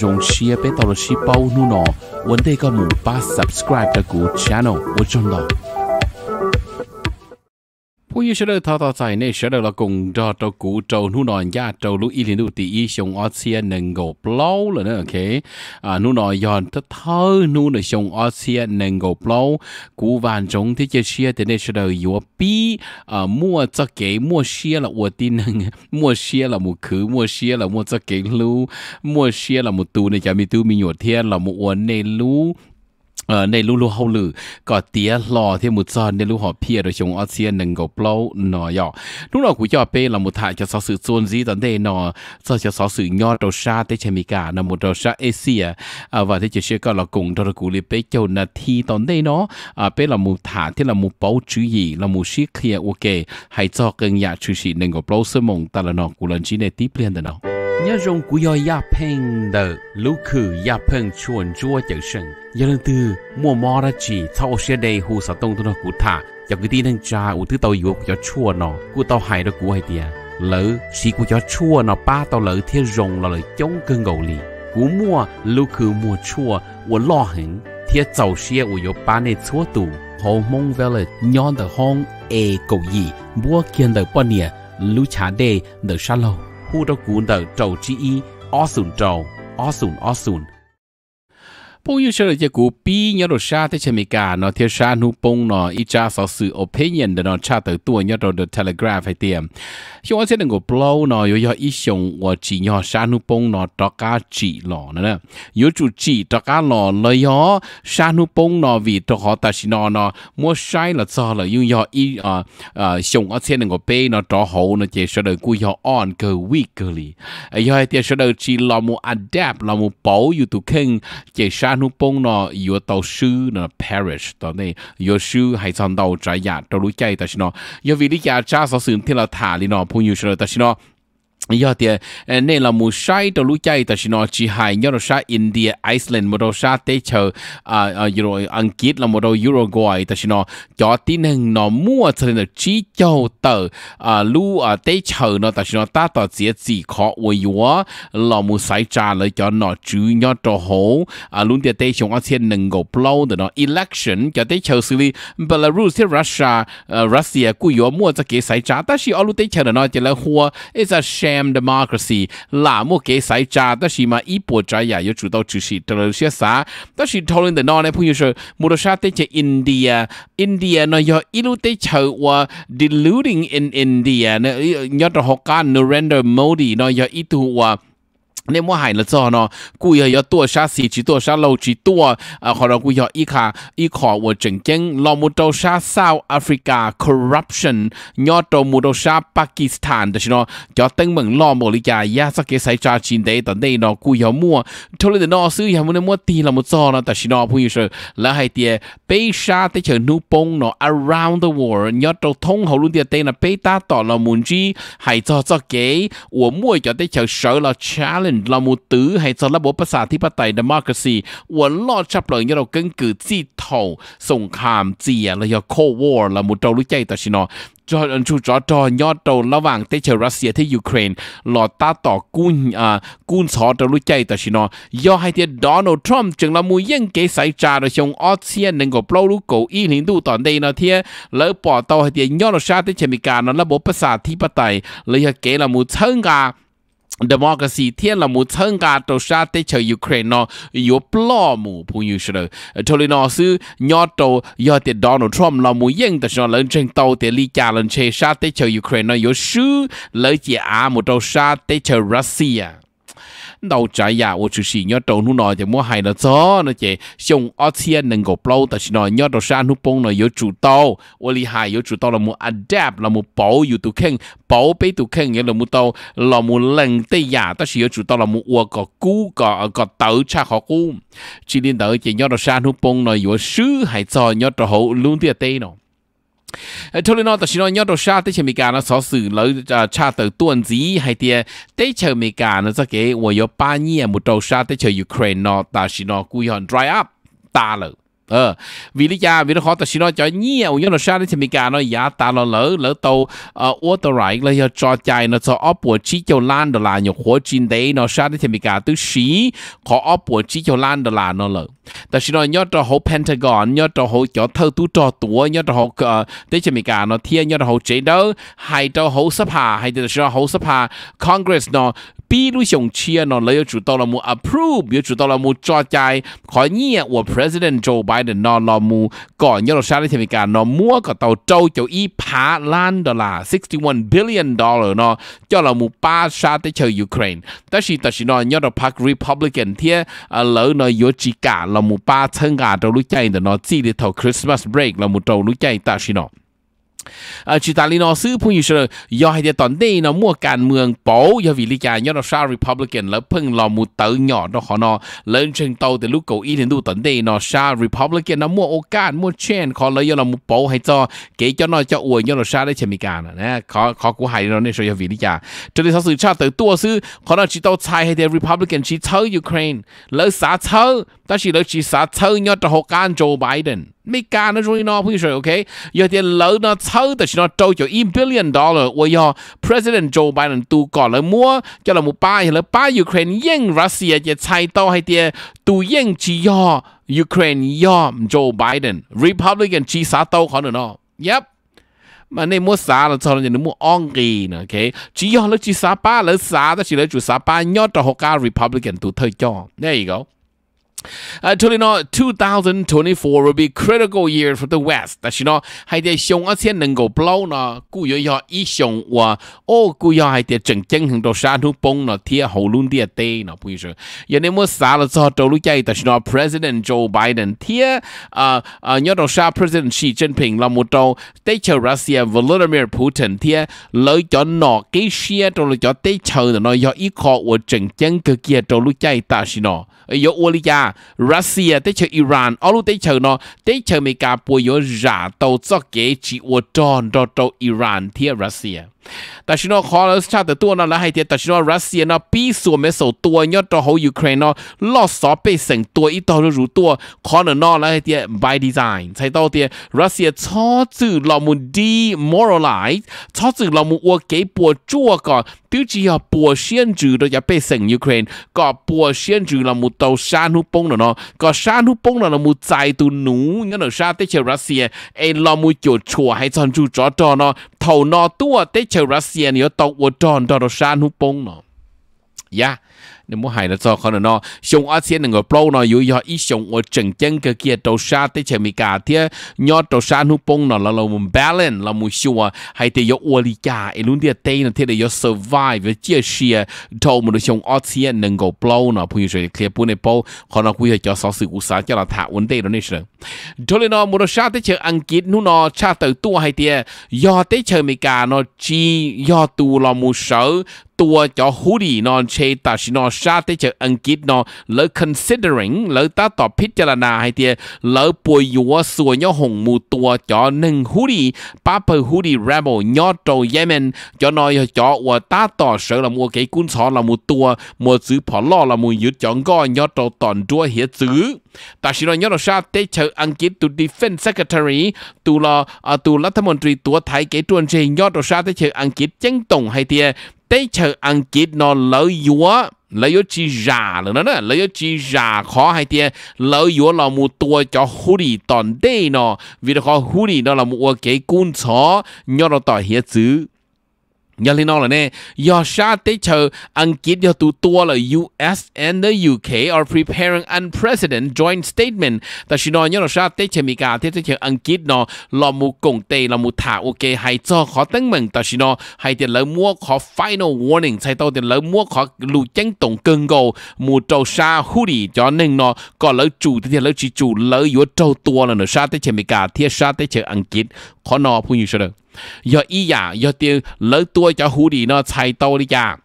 用些别叨的细胞努侬，问你个木巴，subscribe 个古 channel，我中到。ผู้ยิ่งเชื่อทอต่อใจในเชื่อเรากงจอจกูโจนู่นนอนยาโจลูอีลินูตีอีชงออสเซียหนึ่งกบล้อเลยนะโอเคอ่านู่นนอยอนทัดเธอนู่นนชงออสเซียหนึ่งกบล้อกูวานจงที่จะเชื่อแต่ในเชื่ออยู่ปีอ่ามั่วจะเก๋มั่วเชื่อละอวดตีหนึ่งมั่วเชื่อละมูคือมั่วเชื่อละมั่วจะเก๋รู้มั่วเชื่อละมูตูในจะมีตูมีหยดเทียนละมูอวนในรู้ ờ này lu lu lử có tía lò thêm một giờ nên lu họ pia rồi chúng ở xe nâng gấu plau nọ nhỏ lúc nào cũng cho pe là một thải cho sáu sự chôn gì tận đây nọ cho cho sáu sự nho đầu xa tới chemi cả là một à và thế chỉ sẽ có là cùng đầu cụ li châu là thi tận đây à pe là một thải thế là một bao chữ gì là một chiếc kia ok hay cho cân nhà chữ gì nâng gấu plau sớm mong ta là nọ cụ lần chỉ này tiếp liền đó nhớ rong của yo ya peng đờ lũ khử ya peng chuồn chua chẳng sân giờ lần tư mua mò ra chỉ thao xe đầy hồ sở tông tôi nó cụ thả chẳng cái tin đang cha u thứ tàu yếu của chua nó của tàu hai đó của hai tia lỡ sĩ của cho chua nó ba tàu lỡ thiên rong là lỡ chống cơn gầu lì cú mua lũ khử mua chua của lo hẳn thiên tàu xe của yo ba này chúa tù hồ mong về là nhon the hong e cầu gì mua kiên the bọn nè lũ chả đề the shallow 呼咗古特做之一，阿船做，阿船阿船。pung yu sha ye gu bi nya ro sha te chemi ka no the sha nu pung no i cha so su opinion de no cha te tu nya ro telegraph hai tiam yo se ngo blow no yo yo i xiong wo chi nya sha nu pung no to ka chi lo na yo chu chi to ka lo lo yo sha nu pung no vi ta shi no no mo shai la cha la yu yo i a xiong a se ngo pe no to ho no che sha de gu yo on go weekly yo te sha de chi lo mo adapt lo mo pau yu tu keng che อนุปงเนาะอยู่ตชื่อเนาะ parish ตอนนี้ยชื่อให้สันดาวใจยาตัวรู้ใจแต่ชินเนาะอยวิริยาจ้าสอสื่ที่เราถ่าลีเนาะู้อยู่เฉลยแต่ชินเนาะ giờ thì ờ, nên là một sai đầu lúc chạy ta chỉ nói chỉ hai nhớ sa India Iceland một đầu sa tế chờ à ờ, ờ, rồi Anh Kiết là một đầu Uruguay ta chỉ nói cho tin hình nó mua cho nên là chỉ châu tờ à lu à tế chờ nó ta chỉ nói ta tờ sẽ chỉ khó với yếu là một sai trả lời cho nó chữ nhớ cho hố à luôn thì tế chúng ta sẽ nâng gộp lâu để nó election cho tế chờ xử lý Belarus thì Russia Russia cũng yếu mua cho cái sai trả ta chỉ ở lúc tế chờ nó chỉ là hoa is a share damn democracy là một cái sai cha đó là mà ít bộ trái ya yêu chủ đạo chỉ là đó là 些啥 đó là thảo luận đến nó một số sát tới India India nó yêu ít tới chầu và deluding in India nó yêu đó học cả Narendra Modi nó yêu ít tu và 你莫喊了之后呢，故意要多下水去，多下楼去，多啊，可能故意依靠依靠我曾经老母到下 South Africa corruption，要到母到下 Pakistan，但是呢，要等门老母里家也是给谁抓进的，但你呢故意莫，除了那事也没莫提了么做呢，但是呢，朋友说，那还的被杀的像努崩呢，around the world，要到通好路的对呢，被打到了门机，还做做给我莫要的像受了 challenge。นเรามูตือให้สระบบประชาที่ปไตยดมอกซีวนลอดชับเลยเราเกิงเกือจีเท่าสงครามเจียแล้วยาโควอร์เรามูเตาลุใจต่อชินอจอร์ดอันชูจอรดจอยอดโตระหว่างเตชรัสเซียที่ยูเครน หลอดตาต่อกุ้นอ่ากุ้นสอตรุ้ใจต่อชินอย่อให้เทียดอนลด์ทรัมป์จึงเละมูยังเกสายจารดยชงออสเซียนหนึ่งกับเปาลุกโกอีหลินดูตอนใดนาะเทียแล้วปอดโาให้เทียยอดชาติเชมิการนั้นระบบประสาที่ปไตยเลยเกละมูเชิงกา democracy thiên là một thân cả tổ sa tế chờ Ukraine nó yếu blo mù phụ như sờ cho nên nó sư nhỏ tổ do tiền Donald Trump là mù yên tại sao lên trên tàu tiền ly cha lên chê sa tế chờ Ukraine nó yếu sư lấy chỉ à một tổ sa tế chờ Russia đầu trái giả dạ, ô chú sĩ nhớ trâu nó nói thì mua hay là gió nó chỉ xong ở thiên nâng gộp lâu ta chỉ nói nhớ trâu sang nó bông nó yếu chủ tàu ô lý hài yếu chủ tàu là mua adapt là mua bảo yếu tụ khen bảo bế tụ khen nghĩa là mua tàu là mua lần tê giả ta chỉ yếu chủ tàu là mua ua có cú có có tàu cha khó cú chỉ nên tới chỉ nhớ trâu sang nó bông nó yếu sứ hay cho nhớ trâu hậu luôn tiệt tê nào cho ờ, nên nó chỉ nó nhớ đồ xa tới chừng mình cả nó sở sự lấy cha từ tuần gì hay thì tới chừng mình cả nó sẽ cái vừa có ba nhiêu à, một đồ xa tới chừng Ukraine nó ta chỉ nó cúi hòn dry up ta rồi ờ vì lý do vì nó khó ta xin nó cho nhiều nhưng nó sao đấy thì mình cả nó giá dạ, ta nó lỡ lỡ tàu ờ ô tô lại là giờ cho chạy nó cho ốp của chỉ cho lan đó là nhiều khối chín đấy nó sao đấy thì mình cả tứ sĩ có ốp của chỉ cho lan đó là nó lỡ ta xin nó nhớ cho hậu pentagon nhớ cho hậu cho thơ tu cho túa nhớ cho hậu ờ đấy thì mình cả nó thiên nhớ cho hậu chế đó hay cho hậu sắp hà hay cho hậu sắp hà congress nó 比如上去呢，了又主到了么 approve，又主到了么抓在，可你我 President Joe Biden 呢，了么ก่อนยอดชาติเทมิกาเนาะมั่วกับเตาเจ้าเจ้าอีพาล้านดอลลาร์61 billion dollar park Republican Christmas break เทียเหลือเนาะยจิกาเรามูป้าเชิงกาเรารู้ใจเนาะจีเดียวคริสต์มาสเบรกเรามูเรารู้ใจแต่สิเนาะจิตาลีนอซื้อผู้อยู่เฉลยยอให้เดตอนได้นอมั่วการเมืองโป๋ยอวิลิกายอดอชาริพับลิกันแล้วเพิ่งรอมูเตอร์หยอดอขอนอเลินเชิงโตแต่ลูกเกาอีเทนดูตอนได้นอชาริพับลิกันนอมั่วโอกาสมั่วเชนขอเลยยอดอมูโป๋ให้จอเกยจอนอจะอวยยอดอชาได้เชมิการนะขอขอกูหายนอในเฉยยอวิลิกาจะได้สื่อชาติตัวซื้อขอนอจิตโตชายให้เดริพับลิกันชีเทอร์ยูเครนแล้วสาเทอร์แต่ชีแล้วชีสาเทอร์ยอดอหการโจไบเดน cho nó nó ok giờ 没干那容易拿回水，OK？有点楼呢，操的是那周就一 billion dollar dollar，我要 President Joe Biden tu mua cho 都搞了么？叫了么把了把 Ukraine 应 Russia để chạy tàu hay tu 也猜到还点都应只要 Ukraine 要 Joe Biden Republican tàu nữa yep mà nên mua xá là cho nên mua ong gì nè ok chỉ do nó chỉ xá ba lỡ xá đó chỉ là chủ xá ba nhót cho họ Republican tu thời cho này you go Uh, Tolino 2024 will be critical year for the West. 但是呢，还得想啊，先能够捞呢，故要要一想哇，哦，故要还得整整很多沙土崩呢，贴喉咙的地呢，不是。也那么啥了之后，走路街，但是呢，President Joe Biden 贴啊啊，要到啥 President Xi Jinping 那么到，对球 Russia Vladimir Putin 贴，来叫哪给些，到了叫对球的呢，要依靠我整整个街走路街，但是呢，有我的家。Russia tới chơi Iran ở lúc tới chờ nó tới chơi Mỹ cả bôi yếu giả tàu cho kế chỉ ô tròn cho Iran thiệt Russia 但是呢，俄罗斯差得多呢，那海天，但是呢，俄罗斯呢，比苏美首多，要到后 Ukraine 呢，落少被省多一刀如多，可能呢，那海天 by design 才到的，俄罗斯操作老母 demoralize，操作老母我给波做个，丢只要波先住的要被省 Ukraine，个波先住老母到山路崩了呢，个山路崩了老母再度努，你那啥的去俄罗斯，哎，老母就错还专注找到呢。thầu nọ tua tế chờ Russia nhiều tàu ở tròn đó là san hút bông nọ ya nếu 你莫害了做可能喏，像我先能够包喏，有要一像我整整个个都杀的前面家的，要都杀 nu bông nó là là một balance là một số à hay thì có ổn định cả, cái luôn địa tây nó thì là có survive, chia sẻ, đâu mà được trong ở trên năng 够 blow nó, bây giờ cái bún này bao, họ nó bây giờ cho sáu sự usa cho là thả vấn đề đó này rồi. Cho nên nó một số sát tới chơi Anh Quốc nu nó sát tới tua hay thì, do tới chơi Mỹ cả nó chi do tu là một số ตัวจอฮูดีนอนเชตาชินอชาติเจออังกฤษนอเลิ considering เลิตาต่อพิจารณาให้เตียเลิป่วยยัวส่วนย่อหงมูตัวจอหนึ่งฮูดีป้าเปอร์ฮูดีเรเบลยอดโตเยเมนจอนอยจอวัวตาต่อเสือละมัวเกกุนสอนละมูตัวมัวซื้อผอล่อละมูยึดจองก้อนยอดโตตอนด้วยเหียซื้อตาชินอยอดชาติเจออังกฤษตู defense secretary ตูลอตูรัฐมนตรีตัวไทยเกตวนเชยอดชาติเจออังกฤษเจ้งตงให้เตีย tế chờ ăn kịp nó lỡ dúa lỡ dúa chi già là nó đó lỡ dúa chi già khó hay tiền lỡ dúa là một tua cho hú đi tòn đây nó vì nó khó hú đi nó là một cái cún chó nhớ nó tỏ hiết chứ ยาลินอลเนี่ยยอชาติเชออังกฤษยอตูตัวเลย US and the UK are preparing unprecedented joint statement แต่ชินอนยอชาติเชมีการที่เชออังกฤษเนาะลอมูกงเตลอมูถาโอเคให้จอขอตั้งมึงแต่ชินอให้เดี๋ยวเลิมัวขอ final warning ใช่ตัวเดี๋ยวเลิมัวขอลู่จังตรงกึ่งกูมูเจ้าชาฮูดีจอหนึ่งเนาะก็เลิจู่ที่เดี๋ยวเลิจู่เลิยัวเจ้าตัวเลยเนาะชาติเชมีการที่ชาติเชออังกฤษ khó nọ phụ nhiều rồi giờ ý giả dạ, giờ tiền lớn tuổi cho hú đi nó chạy tàu đi cha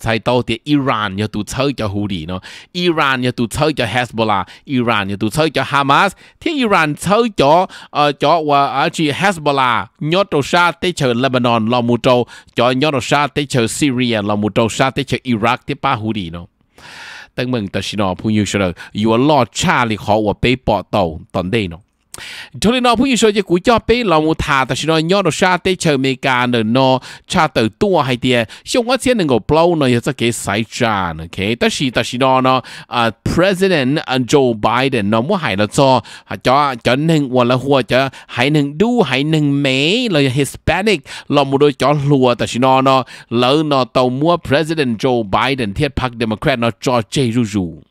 chạy tàu thì Iran giờ tụ chơi cho hú đi nó Iran giờ tụ chơi cho Hezbollah Iran giờ tụ chơi cho Hamas thì Iran chơi cho ở ờ, cho và ờ, ở ờ, chỉ Hezbollah nhớ tổ sa tế chờ Lebanon lo mu trâu cho nhớ tổ sa tế chờ Syria lo mu trâu sa tế chờ Iraq thì ba hú đi nó tăng mừng ta xin nó phụ nhiều rồi vừa lo cha thì họ và bê bỏ tàu tận đây nó cho nên nó bây giờ cái cú cho bé là một thà ta chỉ nói nhỏ nó tế tới chơi mấy cả nữa nó cha tự tua hay tiền xong quá tiền ngồi blow nó sẽ cái sai cha nữa ok ta chỉ ta chỉ nói nó president à, Joe Biden nó mua hại nó cho cho cho nên hoặc là hoặc cho hại nên đu hại nên mẹ là Hispanic là một đôi cho lùa ta chỉ nói nó lỡ nó tàu mua president Joe Biden thiết park Democrat nó cho chơi rú rú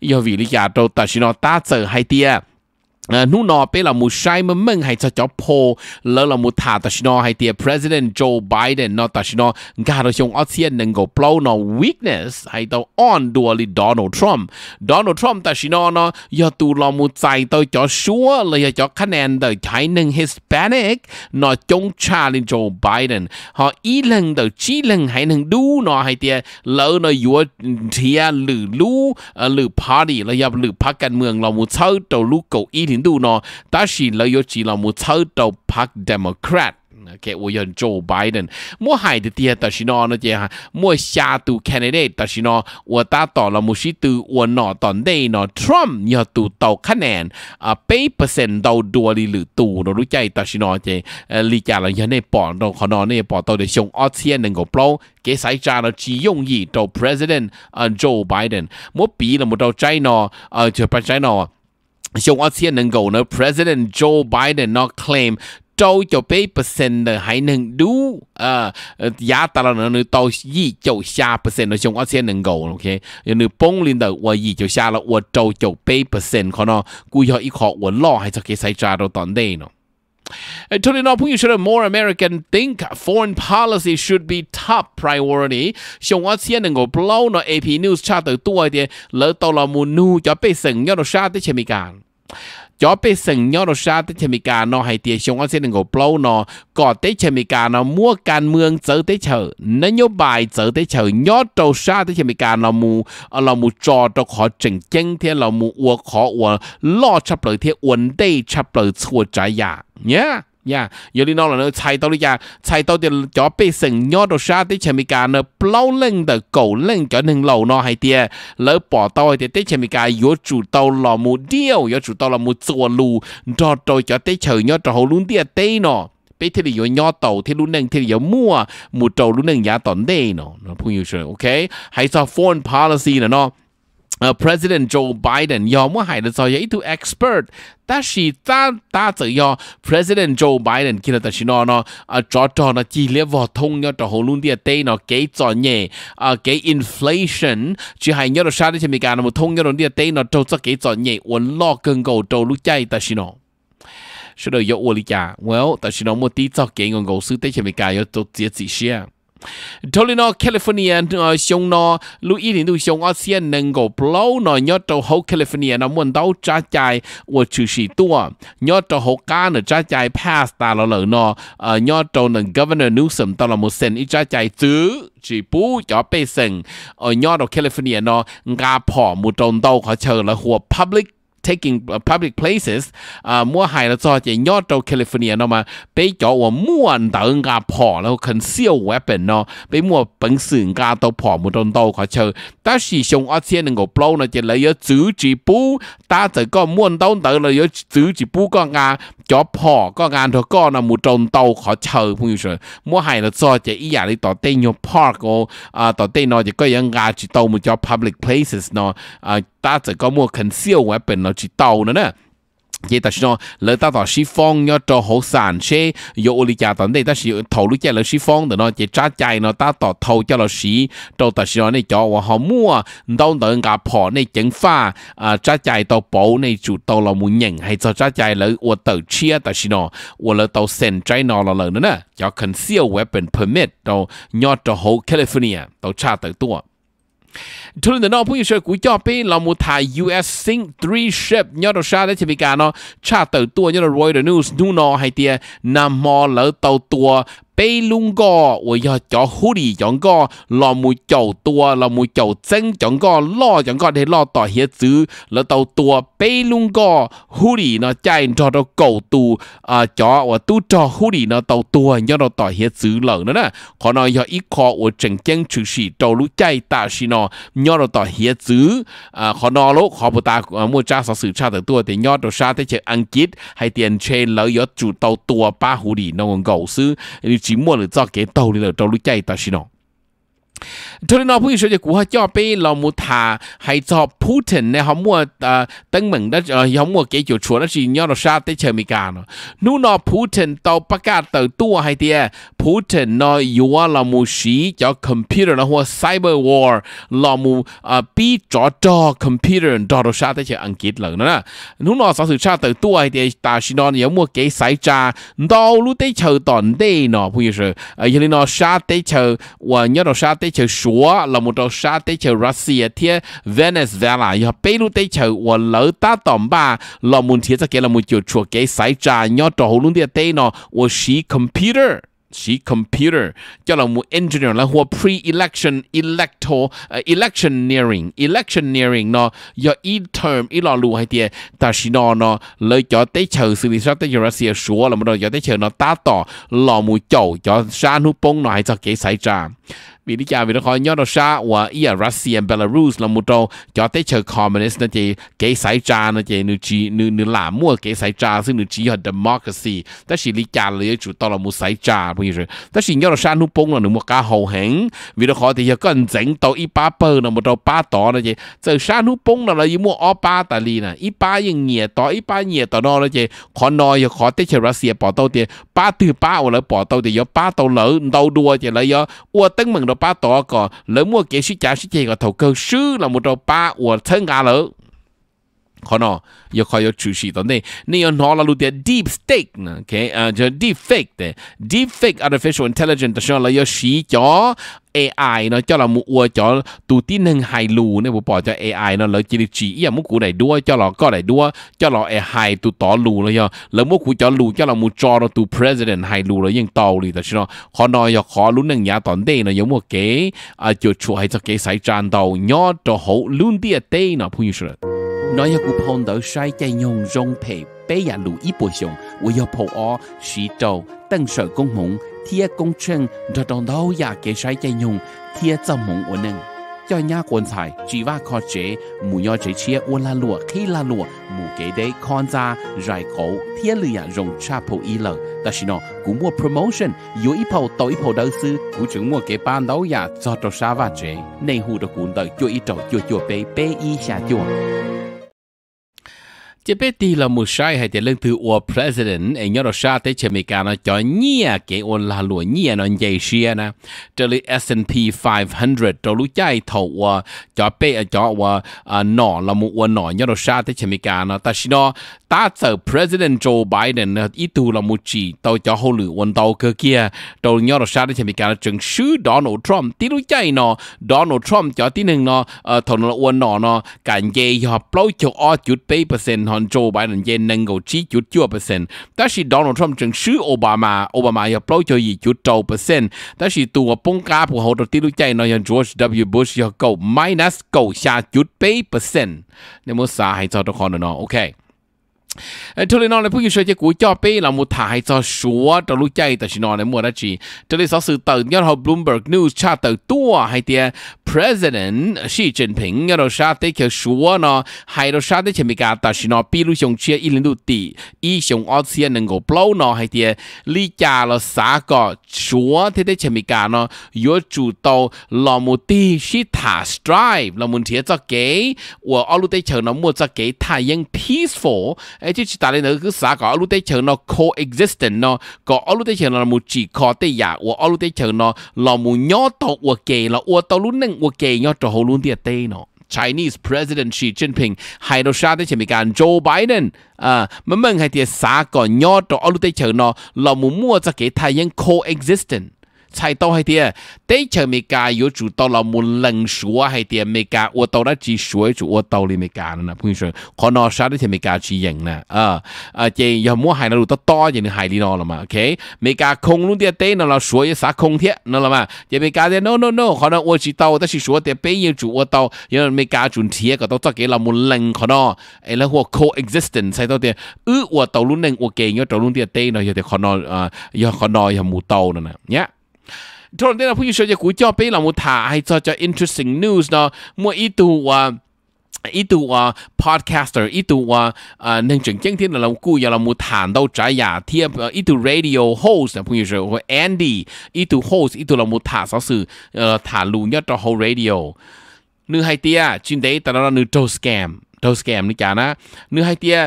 do vì lý do đâu ta chỉ nói ta sợ hay tiền นู่นนอเปลามูใช้มันมึงให้จะจอโพ แล้วเรามูถาตัชนอให้เตี๋ยประธานโจไบเดนนอตัชนอการเชงออเซียนหนึ่งก็เปล่ายนอ w e กเนสให้ตัวอ่อนดัวลี donald trump d o n a l ทรัม m ์ตัชนอนอยาตูเรามูใจตัวจอชัวเลยจอคะแนนเดใช้หนึ่ง h i ส p ปนิกนอจงชาลี joe biden หาอีหลังเดจีหลังให้หนึ่งดูนอให้เตี๋ยแล้วนอยัวเทียหรือรู่หรือพาร t y แล้วยับหรือพักการเมืองเรามูเช่าตัวลูกเกาอีถึงดูเนาะแต่สิ่งเลยจีเรามุ่งเต่าพรรคเดโมแครตโอเคว่าอยันโจไบเดนมั่วหายเดียแต่สิ่งนั้นเจี่ฮะมั่วชาตูแคนาดาแต่สิ่นั้ว่าต่อเรามุ่สิ่งตัวหนอตอนเดย์เนาะ ทรัมป์ยอดตัวต่อคะแนนอ่าเปอร์เซ็นต์ดาวดัวลีหรือตูเนาะรู้ใจแต่สิ่นั้เจเอลีจ่าเราอย่างในปอนเราขอนอนในปอนต่วเดียวของออสเซียนหนึ่งกับเราเกษัยจาเราจีย่งยี่ต่อประธานอ่าโจไบเดนมั่วปีเราหม่ต้าใจเนาะอ่าจะปัจจัเนาะ希望先能夠呢，President Joe Biden 呢 claim 州就百 percent 呢還能 do 啊，呃，亞達了呢到一就下 percent 呢，希望先能夠 OK，因為崩林的我一就下了，我州就百 percent 可能故意一考我老還是可以再抓到當地呢。ทุนนอพุ่งอยู่เ h o u more American think foreign policy should be top priority. ชงงว่่าเสียหนึก想我先ล่าเนาะ AP News ชาติ查得多一点，了到了木努就被省要到啥的前นูจอไปสึงยอดชาติเชมิกาเนาะให้เตียชงว่าเสียหนึ่งกับเปล่าเนาะก่อเตเชมิกาเนาะมั่วการเมืองเจอเตเฉอนโยบายเจอเตเฉอยอดโตชาติเชมิกาเรามูเรามูจอตขอจริงจริงเทียเรามูอัวขออัวล่อชับเลยเทียอวนได้ชับเลยชัวใจยา Yeah. Yeah, giờ đi nó là nó chạy tao đi ra, chạy tao thì cho bị sừng nhớ đồ xa tới chèm gà nó lâu lên từ cổ lên cho nên lâu nó hay tia lỡ bỏ tao thì tới chèm gà yếu chủ tao là một điều, yếu chủ tao là một chùa lù, cho tôi cho tới chờ nhớ cho hậu luôn tia tê nó. Bé thì là yếu nhớ tàu thì lũ nên thì yếu mua, một trầu lũ nên giá tổn đề nó, nó phun yếu ok, hay sao foreign policy là nó uh, President Joe Biden yo mo hai da ya itu expert ta shi ta ta zai yo President Joe Biden kila ta shi no no a cho ờ, à, cho na chi le vo thông yo to holun dia te no ke cho nye a ke inflation chi hai yo sha de chi mi ka no thông yo dia te no to cho ke cho nye won lo keng go to lu chai ta shi no 是的，有我理解。Well，但是呢，我第一早给我公司，但是没加有做这些事。ทลินอแคลิฟอร์เนียนอชงนอลูอีถึงดูชงอาเซียนหนึ่งกบล้วนอยอดตัวแคลิฟอร์เนียนอมวนเต้าจ้าใจววดชื่อสีตัวยอดตัวเขาก้านจ้าใจพาสตาเราเหล่านอยอดตัวหนึ่งกั v เนอร์นิวส o ตลอดมุเซนอีจ้าใจจื้อจีปูจอเปเซงยอดตัวแคลิฟอร์เนียนอกาผอมุตรงเต้าเขาเชิญละหัวพับลิก taking uh, public places à mua hai là cho chị nhớ trong California nó mà bây mua đỡ ngà phò là conceal weapon nó bây mua bẩn sự ngà tàu phò một trong tàu khó chơi ta sử dụng ở trên ngô blow nó chỉ lấy yếu chỉ bù ta chỉ có mua đỡ đỡ là yếu chữ chỉ bù có ngà cho phò có ngà thôi có là một trong tàu khó chơi không hiểu mua hai là cho chị, ý là đi tỏ tên nhau park à tỏ tên nó chỉ có những ngà chỉ tàu một cho public places nó à ta sẽ có mua cần siêu weapon nó chỉ tàu nữa nè vậy ta nói lỡ ta tỏ sĩ phong nhớ cho hậu sản xe yo oli cha tận đây ta sĩ thầu lúc cha lỡ sĩ phong để nó chỉ trả chạy nó ta tỏ thầu cho lỡ sĩ cho ta sĩ nói này cho và họ mua đâu đợi ngà phò này chấn pha à trả chạy tàu bộ này chủ tàu là muốn nhận hay cho trả chạy lỡ của tàu chia ta sĩ nó của lỡ tàu sen trái nó là lỡ nữa nè cho conceal weapon permit tàu nhớ cho hậu California tàu trả tới tua Thôi đến đó bây giờ cũng cho biết là một thai US sink three ship nhớ đâu sao đấy chỉ bị cả nó cha tử tua nhớ là Reuters News nu nó hay tia nằm mò lỡ tàu tua 被弄个，我要叫狐狸讲个，老母叫多，老母叫真讲个，老讲个的老大些子，老到多被弄个，狐狸呢在找到狗多啊，叫我都找狐狸呢到多，要到大些子了呢，可能要一靠我真正就是走路在大是呢，要到大些子啊，可能咯，可不大啊，莫扎少事差得多，但要到啥的去安吉，还点车老要住到多把狐狸那个狗是。期末的，早给到了了，找路家一道去 thôi nó bây giờ thì cũng cho bé là một thà hay cho Putin này họ mua à tấn mình đó rồi ờ, họ mua cái chỗ chùa đó chỉ nhớ nó xa tới chơi mì gà nó nu nó Putin tàu bắt cả tàu tua hay thì à, Putin nó yếu là một sĩ cho computer nó hoặc cyber war là một bị cho cho computer đó nó xa tới chơi ăn kít lần nữa nu nó sau sự xa tàu tua hay thì ta chỉ nó yếu mua cái sai cha đâu lúc tới chơi tòn đây nó bây giờ giờ nó xa tới chơi và ờ, nhớ nó xa tới chơi chúa là một trò sa tế chờ Russia thiê Venezuela yo Peru tế chờ và lỡ ta tòm ba là một thiê cái là một chỗ chúa cái sai trà nhỏ trò hồ luôn thiê tế nó và she computer chỉ computer cho là một engineer là hoa pre-election electo uh, à, electioneering electioneering nó do e term e lò lù hay tiệt ta chỉ nó nó lấy cho tới chờ xử lý sao tới Russia số là một đôi cho tới chờ nó ta tỏ là một chỗ cho sa nu bông nó hay cho kế xảy ra vì đi chào vì nó khỏi nhớ đâu xa và ia Russia Belarus là một trâu cho tới chờ communist nó chỉ cái sai trà nó chỉ nữ chỉ nữ nữ làm mua cái sai trà ซึ่ง nữ chỉ là democracy ta chỉ lý chào lấy chủ to là một sai trà bây giờ ta chỉ nhớ đâu xa nu bông là nữ một cá hậu hẹn vì nó khỏi thì giờ cần 整到一把波 là một trâu ba tỏ nó chỉ giờ xa nu bông là là như mua ở ba tại li nè ít ba ยัง nhẹ tỏ ít ba nhẹ tỏ nó nó chỉ khó nói giờ khó tới chờ Russia bỏ tàu tiền ba từ ba ở lại bỏ tàu thì giờ ba tàu lỡ đầu đua chỉ lấy giờ ua tính mình đó ba tổ có lỡ mua kế sĩ cha sĩ chè có thầu cơ sư là một trò ba của thân ngà lỡ 可能要可要注意到你，你要拿了路的 deep fake 呢，OK 啊，就 deep fake 的，deep fake artificial intelligence 的时候呢，要洗脚 AI 呢，叫了木我叫杜丁能海路呢，我报叫 AI 呢，了这里注意啊，木古来多，叫了搞来多，叫了 AI 杜倒路了呀，了木古叫路，叫了木找了杜 president 海路了，应道理的是呢，可能要可路能也当地呢，有木给啊，就出还是给谁战斗，要做好论点对呢，朋友说。那一股碰到衰在用容皮被人路一波上，我要破我徐州登水公盟，贴公称就当老也给衰在用贴怎盟我能。cho nhà dạ quan tài chỉ và khó chế mù nhỏ chế chia ô la lụa khi mù kế đấy con ra rải cổ thiên lì à cha phụ y lợ ta xin nó mua promotion yếu ít phẩu tối phẩu đầu sư cũng chứng mua cái ban đầu ya dạ, cho cho sa và chế nên hù được cuốn đời cho ít trầu cho cho bé bé y xa chùa chế bé tì là một sai hay tiền lương thứ president ấy nhớ ra tới mỹ cả cho nhia cái ôn là lúa nhia nó dây xia nè trở lại S&P 500 trở lũ chạy thầu của cho bé cho của à, nọ là một của nọ nhớ tới mỹ cả ta xin nó ta president Joe Biden à, ý tu là một chỉ tàu cho hậu lửa ôn tàu cơ kia trở nhớ tới mỹ cả nó chừng Donald Trump tí lũ chạy nó Donald Trump cho tí nâng nó thầu nó ôn nọ à, nó cả dây họ bao chỗ ở chút bảy hòn Joe Biden dễ nâng gầu chỉ chút chua percent ta chỉ Donald Trump chẳng sứ Obama Obama ya plau cho gì chút trâu percent ta chỉ tua bông cá phù hộ đầu tiên lúc chạy nói hòn George W Bush ya cầu minus cầu xa chút bảy percent nên muốn xa hãy cho tôi khó nữa ok cho nên nó là bây giờ là một thải cho số cho lúc chạy tại nó là mua đó chỉ cho nên sáu sự tờ nhớ học Bloomberg News cha tờ tua hay tia President Xi Jinping nhớ đâu sa tới số nó hay đâu sa tới chỉ mình cả tại nó bị lúc dùng chia ít lên dùng ở xe nên go blow nó hay tia lý là xã số thế tới chỉ mình cả nó yếu chủ là một tỷ Xi thả strive là một thế cho cái và ở lúc tới nó mua cho cái thải yên peaceful ấy chứ chỉ ta lên cái xã có lúc tây chờ nó coexistent nó có lúc tây chờ nó là một chỉ có tây giả và lúc tây chờ nó là một nhỏ tàu và kề là và tàu lúc nâng và kề nhỏ luôn tiệt tây nó Chinese President Xi Jinping ให้เราชาติเฉมีการโจไบเดนอ่ามันมึงให้เตียสาก่อนยอดต่ออลุเตเชอร์นอเรามุ่มั่วจะเกทายัง à, coexistent 菜刀系啲，地球咪家有煮到了木冷熟系啲，咪家我到了煮熟煮我到你咪家啦，朋友说，可能啥啲天咪家煮型啦，啊啊，即有冇系那路得多人系你咯啦嘛，OK，咪家空路啲地那了熟一啥空贴，那了嘛，也咪家啲 no no no，可能我煮到但是熟啲北要煮我到，因为咪家煮贴个都做几啦木冷可能，诶，然后 coexistence 菜刀啲，呃，我到路冷我见要到路啲地呢，有啲可能啊，有可能有冇到呢，呀。ทนได้เราผู้อยู่ช่วยกูจ่อไปเรามุถ่าให้จอจะ interesting news เนาะมั่วอีตัวอีตัว podcaster อีตัวหนึ่งจุดเจ็ดที่เรากู้ยาเรามุถ่านเราใจยาเทียบอีตัว radio host นะผู้อยู่ช่วยว่า Andy อีตัว host อีตัวเรามุถ่าสาวสื่อถ่านลุงยอดตัว whole radio นึกให้เตี้ยจินเดย์แต่เราหนึ่งโจสแกมโจสแกมนี่จ้านะนึกให้เตี้ย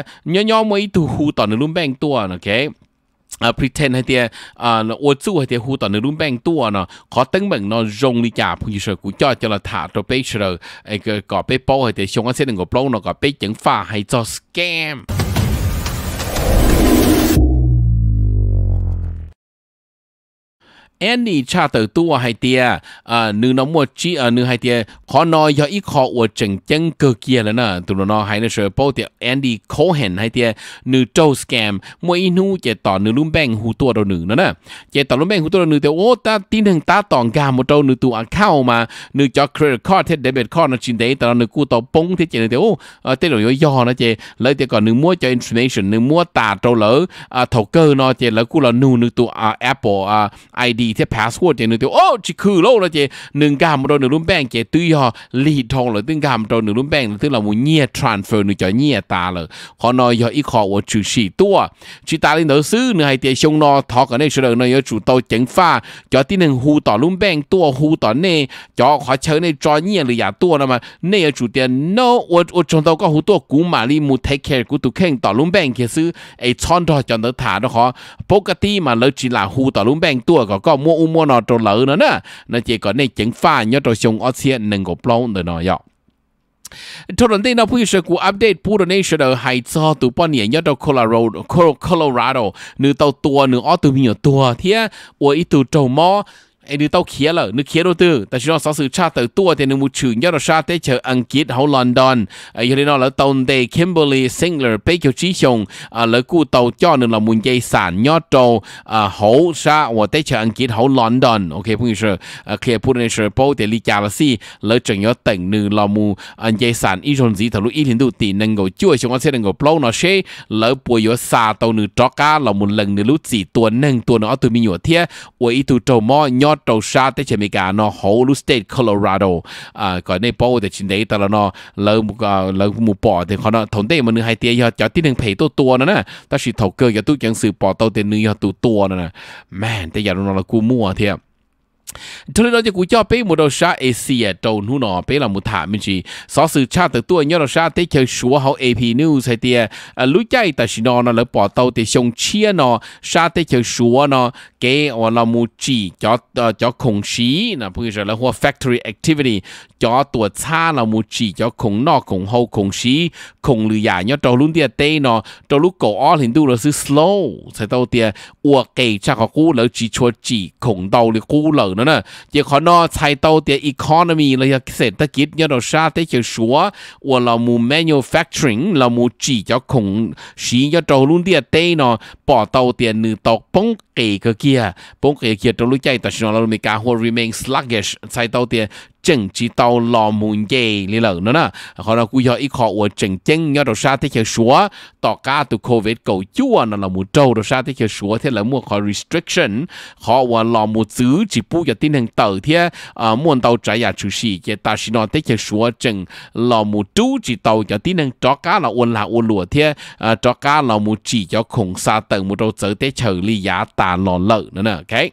ย่อๆมวยตัวหูต่อหนึ่งลุ่มแบ่งตัวโอเค à pretend hay tiệt à nó ô hay tiệt hú tao nó luôn bang tua nó khó tính bằng nó rong đi chả sự của cho cho là thả cho bé sờ cái có hay tiệt xong cái xe đừng có nó có bé chẳng phá hay cho scam เอ็นนี่ชาเตอตัวไฮเตียอ่าหนึ่งน้องมัวจีอ่าหนึ่งไฮเตียขอนอยอีขออวดจังจังเกเกียแล้วนะตุนนอไฮเนเชอร์โปเตียเอ็นดี้โคเฮนไฮเตียหนึ่งโจสแกมมัวอีนูเจต่อหนึ่งลุ่มแบงหูตัวเราหนึ่งนะนะเจต่อลุ่มแบงหูตัวเราหนึ่งแต่โอ้ตาตีหนึ่งตาต่องกาหมดเราหนึ่งตัวเข้ามาหนึ่งจอเครดิตคอร์เทดเดบิตคอร์ดนจินเดย์แต่เราหนึ่งกู้ต่อปงที่เจนเตียโอ้เตียนรายย่อนะเจเลยเตียก่อนหนึ่งมัวจออินสแตนชั่นหนึ่งมัวตาเราเหลออ่าทอกเกอร์นอเจแล้วกู้เราหนึ่งหนึ่งตัวอ่าแอปเปิลอ่าไอดี里天 password 这那条哦，只去了了这，能干么着那种 bank 这对哈，里头了等干么着那种 bank 等了我捏 transfer 你叫捏大了，可能要一靠我注意多，去打领导师你还得凶咯，他可能是了那要主导整法，叫啲人互打拢 bank 多互打呢，叫或者呢抓捏了也多了嘛，那要主点 no 我我中到个好多股嘛，你冇 take care 股都肯打拢 bank 其实诶，穿到就能打的哈，不过啲嘛，你只拿互打拢 bank 多个个。vào mua u mua nó trâu lỡ nữa nè nó chỉ có nên chứng pha nhớ trâu sông ở xiên nâng cổ plong nữa nó dọ cho đến đây nó bây giờ cũng update bù đồ nation ở hai cho tụ bọn nhẹ nhớ đâu Colorado Colorado nữ tàu tua nữ ở từ mình ở tua thế ở ít tụ trâu mò ai nữ tao khía lợ nữ khía đô tư ta chỉ nói sáu sự cha tử tua thì nữ mu chữ nhớ là cha tế anh kiết hậu London ai ờ, ờ, cho nên là tàu đề Kimberley Singler bây giờ chỉ à lỡ cụ tàu cho nữ là muốn dây sản nhớ trâu à ờ, hậu sa và tế chờ anh kiết hậu London ok phong như sơ kia phụ nữ sơ bao để lý giải là nhớ tỉnh nữ là mu anh dây ít rồi gì thằng lúc ít hiện đủ tỷ nâng ngồi chua chúng con sẽ nâng ngồi plau nó sẽ lỡ bùi yếu sa tàu nữ trọ cá là một lần nữ lúc gì tuần nâng tuần nó từ mình nhớ thiệt và ít tu trâu nhớ nó trâu sa tới chỉ mình cả nó hồ lu state Colorado à còn này bao thì chỉ đấy ta là nó lâu một lâu một bỏ thì họ nó thốn đây mà nửa hai tiếng giờ cho tiếng đường phải to to nữa nè ta chỉ thầu cơ giờ tôi chẳng sự bỏ tàu tiền nửa giờ tổ tua nữa nè man bây giờ nó là cú mua thiệt cho nên đó cụ cho bé một đầu sa Asia đầu nu nọ bé là một thả mình so sự cha từ tuổi nhớ đầu sa chơi số hậu AP News hay tiề à, lúc chạy tại xin nó là bỏ tàu thì xong chia nó sa tới chơi số nó cái ở là một cho cho à, khủng sĩ là bây giờ là hoa factory activity cho tuổi cha là một cho khủng nọ khủng hậu khủng sĩ khủng lừa giả nhớ đầu luôn tiề tê nó đầu lúc cổ ó thì đâu là slow sai tàu tiề uổng kể cha có cú lỡ chỉ chua chỉ khủng đầu thì cú lỡ น等着呢。也可能菜刀的อ c o n o m y ี呀，เศรษฐกิจเกี่ยอดชาติเขียวชัวว่าเรามู manufacturing เรามูจีเจ้าคงชีจะโตลุ่นเดียเต้เนาะปอเตาเตียนนือตอกปง kỳ cơ kia bốn kỳ kia trong lúc chạy tại sao nó mình cả hồ remain sluggish sai tàu tiền chỉnh chỉ tàu lò mùn dê lý lợ nữa nè họ nó cũng do ít họ ở chỉnh chỉnh nhớ đầu xa thế kia súa tỏ ca từ covid cầu chúa nó là một trâu đầu xa thế kia súa thế là mua họ restriction họ và lò một xứ chỉ bu cho tin hàng tờ thế à muốn tàu trái nhà chủ sĩ cái ta xin nói thế kia súa chỉnh lò một chú chỉ tàu cho tin hàng tỏ cá là uốn là uốn lụa thế tỏ cá lò một chỉ cho khủng xa tầng một đầu tới thế chờ lý giá ta tà lò lợn nữa nè. Okay.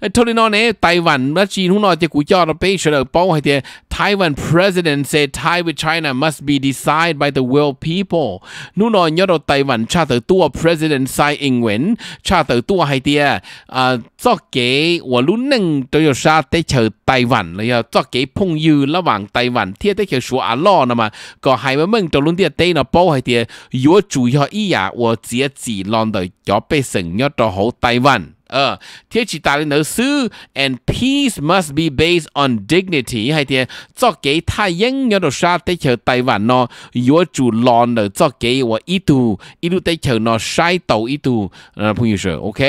Ờ, nói nè, Taiwan la Chin hun te ku cha pe shada hay te Taiwan president say tie with China must be decided by the world people nói nhớ nyo Taiwan cha te tua president Tsai Ing-wen cha te tua hay te a zo ke wa lu neng to yo sha te chơ Taiwan le cho zo phong yu la wang Taiwan tie te chờ shu a lo nè mà, có hai ma meng to lun te te na pau hay te yo chủ yo ý ya à, wo chỉ ji lon de yo pe seng nyo to ho Taiwan ờ thế chỉ ta lên sư and peace must be based on dignity hay thế cho cái thái yên nhớ đồ sa tế chờ tài vạn nó yếu chủ lòn ở cho cái và ý tu ý tu tế chờ nó sai tàu ý tu là phong yếu ok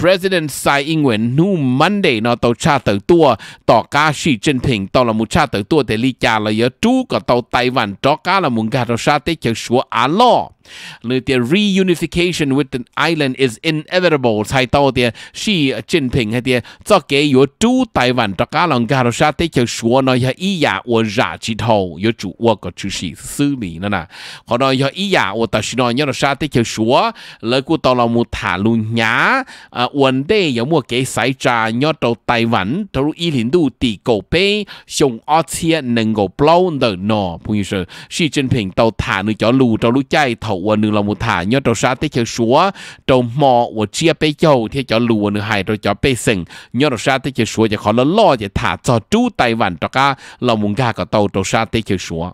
president Tsai Ing-wen nu Monday nó tàu cha tàu tua tàu ca sĩ Trần Thịnh tàu là một cha tàu tua để lý cha là yếu chú còn tàu tài vạn cho cá là một gạt đồ sa tế chờ số á lo เลยเตีย reunification with the island is inevitable ใช่ตัวเตียชีจินผิงให้เตียจะเกี่ยวจู่ไต้หวันตะการลองการชาติเกี่ยวชัวน้อยอีหยาอวราจิทาวอยู่จู่อวก็จู่ชีซื่อหลีนั่นน่ะขอน้อยอีหยาอวแต่ชินอยยชาติเกี่ยวชัวเลยกูตอลมูถาลุญญาอวนเดยมัวเกยสายจายอดตัวไต้หวันทะลุอีหลินดูตีโกเป้ชงออเทียหนึ่งโกเปล่าเดินนอพูดง่ายๆชีจินผิงตัวถาหนึ่งจอลูตัวรู้ใจเถาวันหนึ่งเราหมดถ่ายยอดเราซาเตเชยชัวเราหมอวัวเชียไปเจ้าเที่ยวลัวหนึ่งหายเราจะไปสิงยอดเราซาเตเชยชัวจะขอละล่อจะถ่าจอดจู้ไต้หวันตะก้าเรามุงกาก็เตาเราซาเตเชยชัว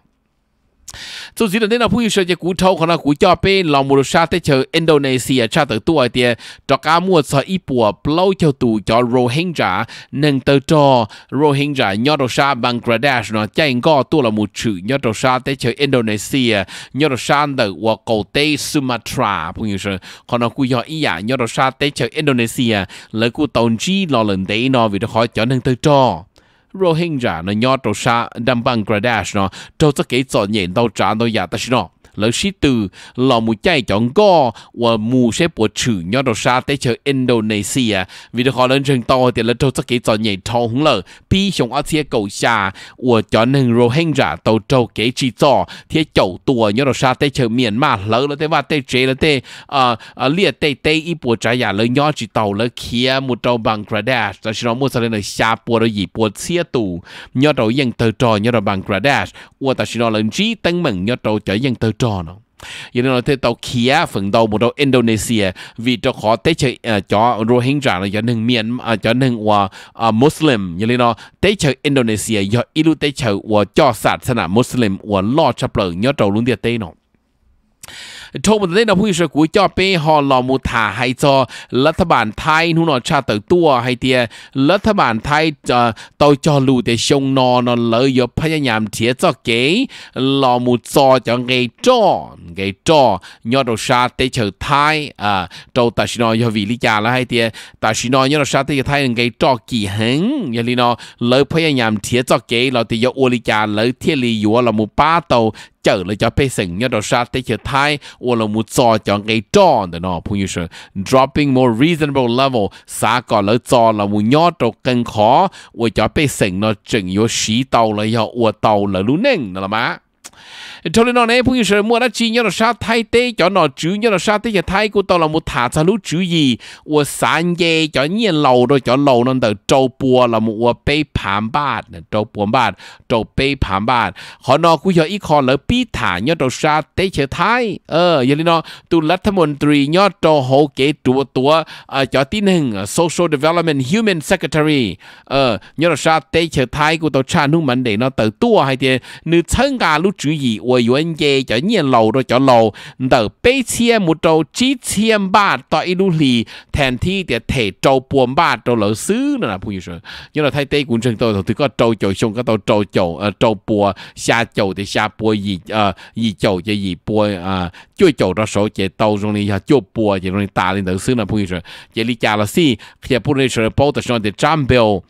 dù gì đến nào phun sợi chỉ cú thâu còn là cú cho bé lòng một sa tới Indonesia cha tới tuổi thì cho cá mua sợ ít bùa lâu cho tù cho Rohingya nâng tới cho Rohingya nhớ đồ sa Bangladesh nó chạy ngõ tu là Mu Chu, nhớ đồ sa tới chờ Indonesia nhớ đồ sa tới qua cầu tây Sumatra phun sợi còn là cú cho ý à nhớ đồ sa tới Indonesia lấy cú tàu chi lo lần đấy nó vì nó khỏi cho nâng tới cho Rohingya nó nhỏ trâu xa đâm băng Pradesh nó trâu tất kỹ cho nhện đâu trả đâu giả dạ, ta xin nó lỡ sĩ từ lò mù chạy chọn go và mù sẽ bộ trừ nhau đầu xa tới chờ Indonesia vì đó lên rừng to thì là trâu sắc kỹ cho nhảy thâu hứng lỡ pi xong ở cầu xa và chọn hình Rohingya tàu trâu kế chỉ cho thế chậu tùa nhau đầu xa tới chờ miền mà lỡ là thế và tới chế là thế lia tây tây ít bộ trái giả lỡ nhau chỉ tàu lỡ kia một trâu Bangladesh là chỉ nó mua sao lên xa bộ rồi gì bộ xe tù nhau đầu dân tàu trò nhau đầu Bangladesh và ta chỉ nó lần trí tăng mừng nhau đầu trở dân tàu trò đó nó giờ là thế tàu kia phần tàu một tàu Indonesia vì cho khó tế chơi à, cho Rohingya là à, cho nâng à, miền cho nâng và Muslim như thế nó tế chơi Indonesia do ilu tế chơi và cho sát sana Muslim và lo chấp lợi nhớ trâu luôn địa tế nó trong một lên là huy sơ cho bé họ lò mù thả hay cho là thà bản thay nu cha tử tua hay tia là thà bản thay cho lù để sông nó nó lỡ yo phải nhà cho kế lò mù cho cho ngày cho ngày cho nhớ đầu sa để chờ thay à đầu ta xin nói cho vị lý cha là hay tia ta xin nói nhớ đầu sa để thay ngày cho kỳ hứng giờ lý nó lỡ phải nhà cho kế là thì yo ô lý cha lỡ thiên lý yo là ba tàu chở là cho bê sinh nhớ đó sát tới chờ thai ô là một cho cho ngay tròn đó nó phụ như sự dropping more reasonable level xa có lỡ cho là một nhỏ trâu cần khó ô cho bê sinh nó chừng yếu xí tàu là yếu ô tàu là lũ nâng là má cho nên nó này phong yêu sẽ mua đã chi nhớ là sao thay tế cho nó chữ nhớ là sao tế cho thay của tao là một thả ra lúc chữ gì của sáng dê cho nhiên lầu rồi cho lầu nó từ trâu bùa là một của bê phàm bát trâu bùa bát trâu bê phàm bát họ nó cũng giờ ít khó lỡ bí thả nhớ trâu sao tế cho thay ờ giờ nó tu lát thăm môn tri nhớ ờ, cho hậu kế trụ tùa cho tin hình social development human secretary ờ nhớ là sao tế cho thay của tao cha nung mạnh để nó từ tua hay tiền nữ chân gà lúc chữ gì của 我原嘢就一路到咗路，到八千冇到七千八到一路里，天天就提做半八到老師啦，朋友說，因為睇低管程度，佢個做做上嗰度做做，誒做半下做就下半，二誒二做就二半，啊，最做到手就到中你下做半就容易打你老師啦，朋友說，就你加老師，其實不能說包得上的站標。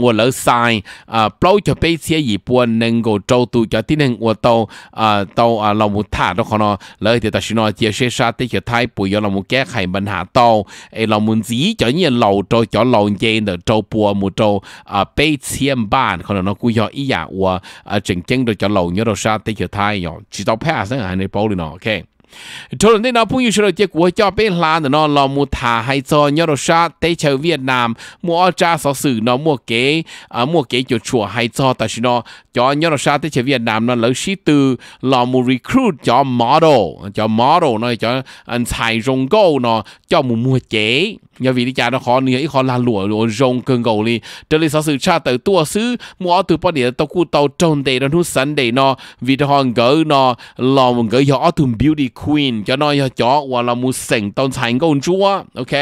我老晒啊，包就俾些一半能夠做到就啲能我到啊到啊老母塔都可能，老就但是呢，接些啥啲就太背咗老母解係問下到，誒老母子就呢老做咗老嘢就做半冇做啊俾千萬可能我估咗一日我啊正經到咗老嘢到啥啲就太陽，直到 pass 係你保你咯，OK。cho nên nó cũng như sửa chế của cho bên là nó là mua thả hay cho nhớ đồ sa tế chờ Việt Nam mua cha sở sử nó mua kế mua kế cho chùa hay cho ta sao nó cho nhớ đồ sa tế chờ Việt Nam nó lấy sĩ tư là mua recruit cho model cho model nó cho anh xài rồng Gâu nó cho mua mua chế nhờ vì đi cha nó khó nữa ít khó là lụa lụa rong cơn gầu đi trở lại sau cha từ tua xứ mua từ bao địa tàu cua tàu trôn đầy, nó hút sẵn đề nó vì đó họ gỡ nó lòng gỡ họ thùng beauty queen cho nó cho chó hoặc là mu sành tàu thành công chúa ok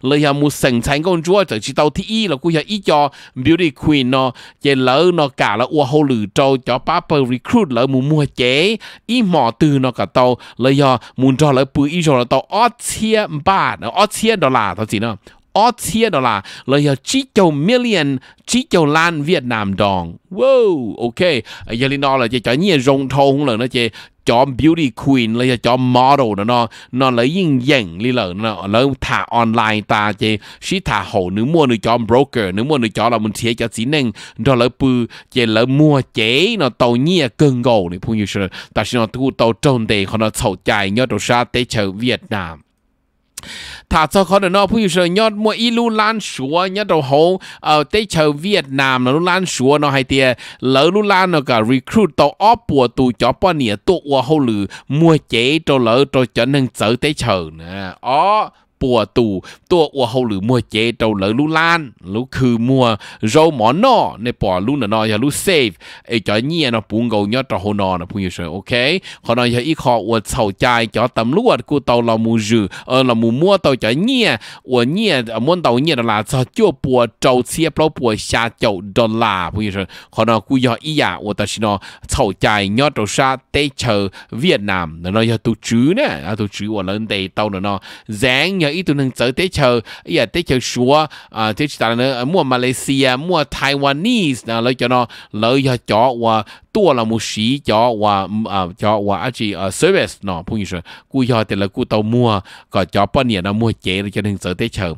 lấy họ mu sành thành công chúa từ chỉ tàu thi y là cua họ ít cho beauty queen nó chế lỡ nó cả là ua hô lử trâu cho papa recruit lỡ mu mua chế ít mỏ từ nó cả tàu lấy họ muốn cho lỡ bự ít cho là tàu ót chia ba nó ót chia đô la tàu gì nó ót chia đó là lời hiểu chỉ châu million chỉ châu lan Việt Nam đồng. wow ok ờ, giờ lên đó là chỉ cho nhiên rong thôn là nó chỉ cho beauty queen là cho model nó nó nó lấy yên dành đi lợ nó lấy thả online ta chỉ chỉ thả hồ, nữ mua nữ cho broker nữ mua nữ cho là mình sẽ cho chỉ nên đó là bự chỉ là mua chế nó tàu nhia cơn gầu này phun như thế ta sẽ nó tu tàu trôn đề họ nó sầu chạy nhớ đồ sa tế chợ Việt Nam thả cho khó được nó bây giờ nhót mua ít lu lan súa nhớ đầu hố ở ờ, tây chờ Việt Nam là lu lan súa nó hay tiền lỡ lu lan nó cả recruit tàu óp bùa tù chó bao nhiêu tụ hoa hậu lử mua chế cho lỡ cho cho nâng sở tây chờ nè ó ปัวตู่ตัวอัวเฮาหรือมัวเจเจ้าเหลือลู่ล้านลู่คือมัวเราหมอนอในปอลู่น่ะนออย่าลู่เซฟไอ้จอยเนี่ยนะปุงเกาเนี่ยตะโหนอนะพุงอยู่เฉยโอเคขอนอย่าอีคออวดเศร้าใจจอตำรวจกูเตาเรามูจือเออเรามูมัวเตาจอยเนี่ยอัวเนี่ยม้วนเตาเนี่ยละซะจั่วปัวเจ้าเสียเปล่าปัวชาเจ้าดอลลาร์พุงอยู่เฉยขอนอกูอย่าอีอย่าอวดตาชินอเศร้าใจเนี่ยเจ้าชาเตเชอเวียดนามน่ะนอย่าตุจือเนี่ยตุจืออวดเลินเตเตาน่ะนอแจง nhờ ít tụi nâng tới tế chờ ý là tế chờ xua à tế chờ là mua Malaysia mua Taiwanese nào lấy cho nó lấy cho chó và 多了么事叫我啊叫我啊去呃 service 喏，朋友说，故要得了故到么个叫半年了么节了叫能走得成。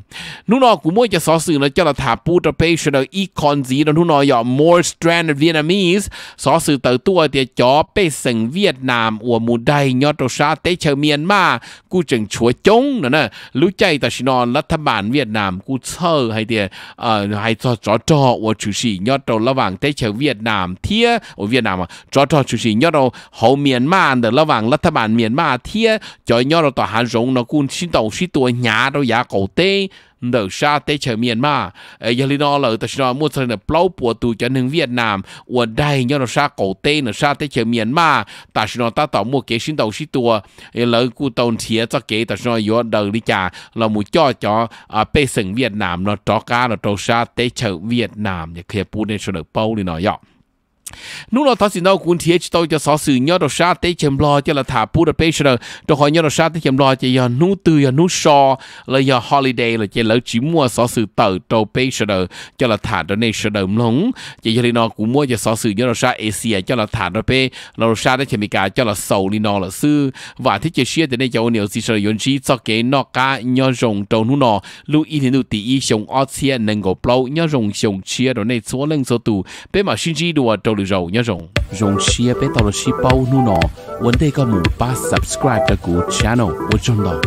侬喏，故么就少数了叫了他不的 patient 了 econ 子了，侬喏要 more strand Vietnamese 少数到多的叫被省 Vietnam 我母带要到啥得成缅嘛，故整ชัวจงนะนะรู้ใจแต่ชินอนรัฐบาลเวียดนามกูเชอให้เดียเอ่อให้จอจอจอว่าชูชียอดตระหว่างได้เชอเวียดนามเทียเวียด nào mà cho cho nhớ đâu hậu miền ma để là vàng là thà nhớ đâu tòa hà rộng nó cũng xin đầu xin tua nhà đâu giá cổ tê đỡ xa tế chờ miền ma giờ lý nó là ta xin mua sân được plau của tù cho nương Việt Nam ở đây nhớ nó xa cổ tê nó xa tế chờ miền ma ta xin nói ta tỏ mua kế xin đầu xin tua lỡ cụ tồn thiê cho kế ta xin nói đời đi chả là mua cho cho à bê sừng Việt Nam nó cho cá nó cho xa tế chờ Việt Nam thì khi bù nên số được bao đi nó dạ nu lo thasi nau kun cho tôi cho sáu sự nhớ đồ sát tế chém lo cho là thả pu đồ bê sờ đồ khỏi nhớ đồ sát tế chém lo cho giờ nu từ giờ nu so là giờ holiday là chỉ lỡ chỉ mua sáu sự tờ đồ bê sờ cho là thả đồ này sờ đầm lông chỉ giờ đi nó cũng mua cho sáu sự nhớ đồ sát Asia cho là thả đồ bê là đồ sát tế chém cả cho là sầu đi nó là sư và thế chỉ xia thì này cho nhiều gì sờ yến chi cho cái nó cá nhớ rồng đầu nu nó lưu ý thì lưu tí ý sống ở xe nâng gò bao nhớ rồng sông chia đồ này số lần số tù bê mà xin chi đồ đầu 嘅肉一種，用事業俾到老師包 Nuno，揾啲個門把 subscribe 嘅個 channel，我盡量。